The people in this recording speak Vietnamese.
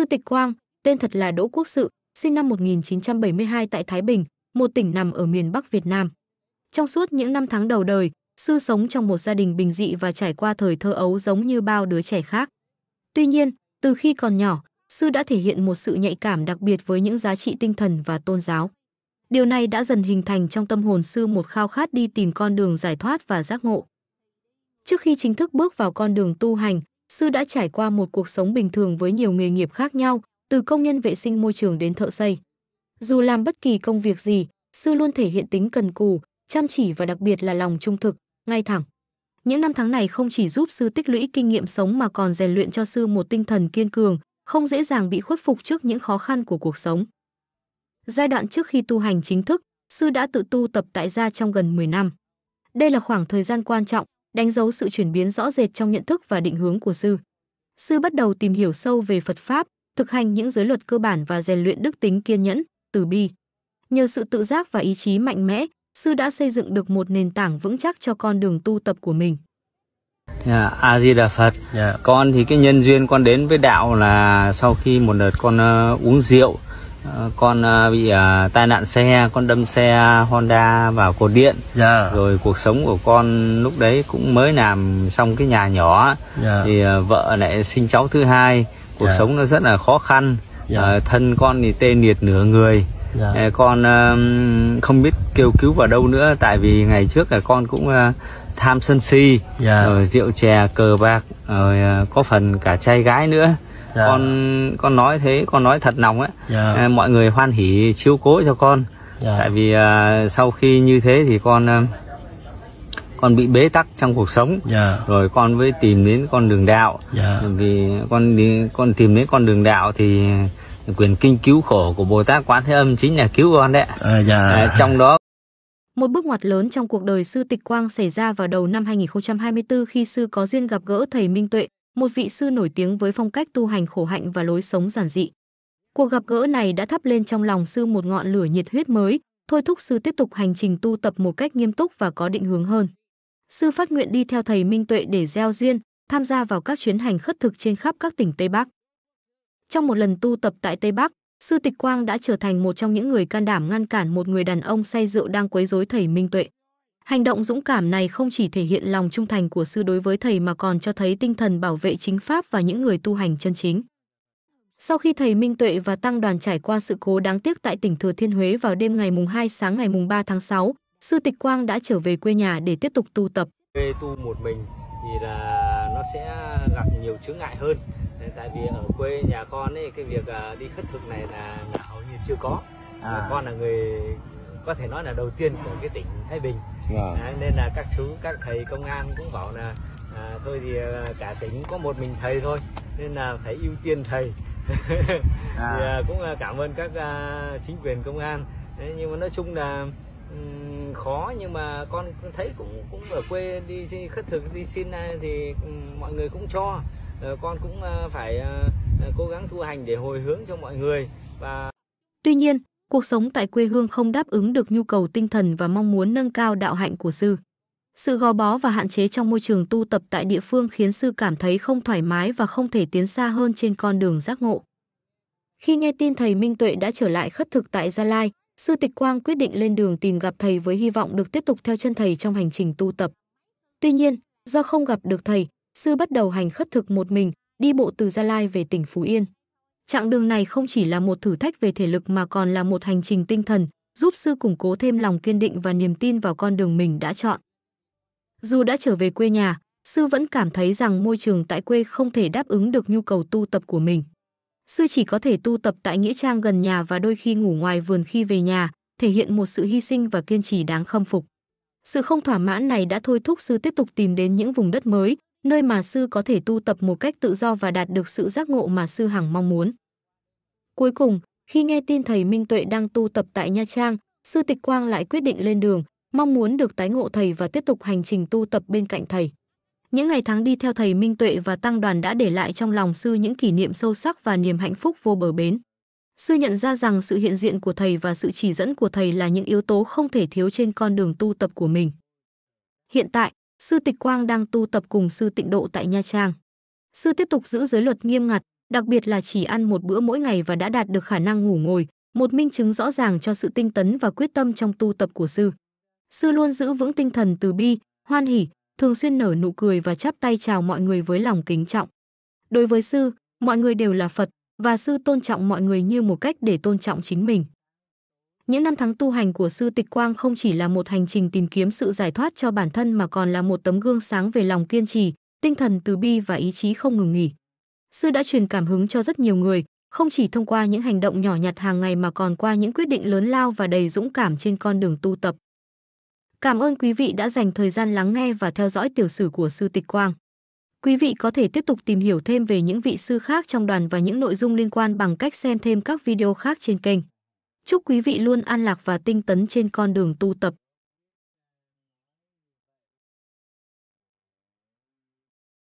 Sư Tịch Quang, tên thật là Đỗ Quốc Sự, sinh năm 1972 tại Thái Bình, một tỉnh nằm ở miền Bắc Việt Nam. Trong suốt những năm tháng đầu đời, Sư sống trong một gia đình bình dị và trải qua thời thơ ấu giống như bao đứa trẻ khác. Tuy nhiên, từ khi còn nhỏ, Sư đã thể hiện một sự nhạy cảm đặc biệt với những giá trị tinh thần và tôn giáo. Điều này đã dần hình thành trong tâm hồn Sư một khao khát đi tìm con đường giải thoát và giác ngộ. Trước khi chính thức bước vào con đường tu hành, sư đã trải qua một cuộc sống bình thường với nhiều nghề nghiệp khác nhau, từ công nhân vệ sinh môi trường đến thợ xây. Dù làm bất kỳ công việc gì, sư luôn thể hiện tính cần cù, chăm chỉ và đặc biệt là lòng trung thực, ngay thẳng. Những năm tháng này không chỉ giúp sư tích lũy kinh nghiệm sống mà còn rèn luyện cho sư một tinh thần kiên cường, không dễ dàng bị khuất phục trước những khó khăn của cuộc sống. Giai đoạn trước khi tu hành chính thức, sư đã tự tu tập tại gia trong gần 10 năm. Đây là khoảng thời gian quan trọng đánh dấu sự chuyển biến rõ rệt trong nhận thức và định hướng của sư. Sư bắt đầu tìm hiểu sâu về Phật Pháp, thực hành những giới luật cơ bản và rèn luyện đức tính kiên nhẫn, từ bi. Nhờ sự tự giác và ý chí mạnh mẽ, sư đã xây dựng được một nền tảng vững chắc cho con đường tu tập của mình. Yeah, à, A Di Đà Phật. Yeah. Dạ, con thì cái nhân duyên con đến với đạo là sau khi một đợt con uh, uống rượu Ờ, con ờ, bị ờ, tai nạn xe con đâm xe Honda vào cột điện yeah. Dạ. rồi cuộc sống của con lúc đấy cũng mới làm xong cái nhà nhỏ yeah. Dạ. thì vợ lại sinh cháu thứ hai cuộc yeah. Dạ. sống nó rất là khó khăn yeah. thân con thì tê liệt nửa người yeah. con không biết kêu cứu vào đâu nữa tại vì ngày trước là con cũng tham sân si yeah. rồi rượu chè cờ bạc rồi có phần cả trai gái nữa dạ. con con nói thế con nói thật lòng ấy dạ. Ờ, mọi người hoan hỉ chiếu cố cho con dạ. tại vì à, sau khi như thế thì con à, con bị bế tắc trong cuộc sống yeah. Dạ. rồi con mới tìm đến con đường đạo yeah. Dạ. vì con đi con tìm đến con đường đạo thì quyền kinh cứu khổ của bồ tát quán thế âm chính là cứu con đấy uh, à, trong đó một bước ngoặt lớn trong cuộc đời sư Tịch Quang xảy ra vào đầu năm 2024 khi sư có duyên gặp gỡ thầy Minh Tuệ, một vị sư nổi tiếng với phong cách tu hành khổ hạnh và lối sống giản dị. Cuộc gặp gỡ này đã thắp lên trong lòng sư một ngọn lửa nhiệt huyết mới, thôi thúc sư tiếp tục hành trình tu tập một cách nghiêm túc và có định hướng hơn. Sư phát nguyện đi theo thầy Minh Tuệ để gieo duyên, tham gia vào các chuyến hành khất thực trên khắp các tỉnh Tây Bắc. Trong một lần tu tập tại Tây Bắc, sư Tịch Quang đã trở thành một trong những người can đảm ngăn cản một người đàn ông say rượu đang quấy rối thầy Minh Tuệ. Hành động dũng cảm này không chỉ thể hiện lòng trung thành của sư đối với thầy mà còn cho thấy tinh thần bảo vệ chính pháp và những người tu hành chân chính. Sau khi thầy Minh Tuệ và tăng đoàn trải qua sự cố đáng tiếc tại tỉnh Thừa Thiên Huế vào đêm ngày mùng 2 sáng ngày mùng 3 tháng 6, sư Tịch Quang đã trở về quê nhà để tiếp tục tu tập. Về tu một mình thì là nó sẽ gặp nhiều chướng ngại hơn. Tại vì ở quê nhà con ấy cái việc à, đi khất thực này là hầu như chưa có. À. Con là người có thể nói là đầu tiên của cái tỉnh Thái Bình à. À, nên là các chú các thầy công an cũng bảo là à, thôi thì à, cả tỉnh có một mình thầy thôi nên là phải ưu tiên thầy à. thì, à, cũng cảm ơn các à, chính quyền công an Đấy, nhưng mà nói chung là um, khó nhưng mà con thấy cũng cũng ở quê đi, khất thực đi xin à, thì um, mọi người cũng cho uh, con cũng uh, phải uh, cố gắng tu hành để hồi hướng cho mọi người và Tuy nhiên, cuộc sống tại quê hương không đáp ứng được nhu cầu tinh thần và mong muốn nâng cao đạo hạnh của sư. Sự gò bó và hạn chế trong môi trường tu tập tại địa phương khiến sư cảm thấy không thoải mái và không thể tiến xa hơn trên con đường giác ngộ. Khi nghe tin thầy Minh Tuệ đã trở lại khất thực tại Gia Lai, sư Tịch Quang quyết định lên đường tìm gặp thầy với hy vọng được tiếp tục theo chân thầy trong hành trình tu tập. Tuy nhiên, do không gặp được thầy, sư bắt đầu hành khất thực một mình, đi bộ từ Gia Lai về tỉnh Phú Yên. Chặng đường này không chỉ là một thử thách về thể lực mà còn là một hành trình tinh thần, giúp sư củng cố thêm lòng kiên định và niềm tin vào con đường mình đã chọn. Dù đã trở về quê nhà, sư vẫn cảm thấy rằng môi trường tại quê không thể đáp ứng được nhu cầu tu tập của mình. Sư chỉ có thể tu tập tại nghĩa trang gần nhà và đôi khi ngủ ngoài vườn khi về nhà, thể hiện một sự hy sinh và kiên trì đáng khâm phục. Sự không thỏa mãn này đã thôi thúc sư tiếp tục tìm đến những vùng đất mới, nơi mà sư có thể tu tập một cách tự do và đạt được sự giác ngộ mà sư hằng mong muốn. Cuối cùng, khi nghe tin thầy Minh Tuệ đang tu tập tại Nha Trang, sư Tịch Quang lại quyết định lên đường, mong muốn được tái ngộ thầy và tiếp tục hành trình tu tập bên cạnh thầy. Những ngày tháng đi theo thầy Minh Tuệ và tăng đoàn đã để lại trong lòng sư những kỷ niệm sâu sắc và niềm hạnh phúc vô bờ bến. Sư nhận ra rằng sự hiện diện của thầy và sự chỉ dẫn của thầy là những yếu tố không thể thiếu trên con đường tu tập của mình. Hiện tại, sư Tịch Quang đang tu tập cùng sư Tịnh Độ tại Nha Trang. Sư tiếp tục giữ giới luật nghiêm ngặt, đặc biệt là chỉ ăn một bữa mỗi ngày và đã đạt được khả năng ngủ ngồi, một minh chứng rõ ràng cho sự tinh tấn và quyết tâm trong tu tập của sư. Sư luôn giữ vững tinh thần từ bi, hoan hỷ, thường xuyên nở nụ cười và chắp tay chào mọi người với lòng kính trọng. Đối với sư, mọi người đều là Phật và sư tôn trọng mọi người như một cách để tôn trọng chính mình. Những năm tháng tu hành của sư Tịch Quang không chỉ là một hành trình tìm kiếm sự giải thoát cho bản thân mà còn là một tấm gương sáng về lòng kiên trì, tinh thần từ bi và ý chí không ngừng nghỉ. Sư đã truyền cảm hứng cho rất nhiều người, không chỉ thông qua những hành động nhỏ nhặt hàng ngày mà còn qua những quyết định lớn lao và đầy dũng cảm trên con đường tu tập. Cảm ơn quý vị đã dành thời gian lắng nghe và theo dõi tiểu sử của sư Tịch Quang. Quý vị có thể tiếp tục tìm hiểu thêm về những vị sư khác trong đoàn và những nội dung liên quan bằng cách xem thêm các video khác trên kênh. Chúc quý vị luôn an lạc và tinh tấn trên con đường tu tập.